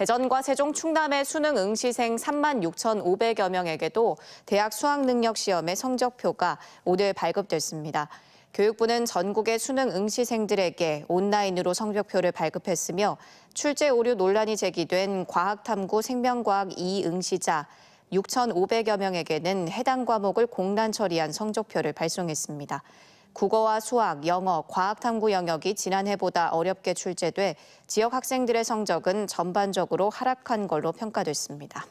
대전과 세종 충남의 수능 응시생 3만 6,500여 명에게도 대학 수학능력시험의 성적표가 오늘 발급됐습니다. 교육부는 전국의 수능 응시생들에게 온라인으로 성적표를 발급했으며 출제 오류 논란이 제기된 과학탐구 생명과학 2 응시자 6,500여 명에게는 해당 과목을 공단 처리한 성적표를 발송했습니다. 국어와 수학, 영어, 과학탐구 영역이 지난해보다 어렵게 출제돼 지역 학생들의 성적은 전반적으로 하락한 걸로 평가됐습니다.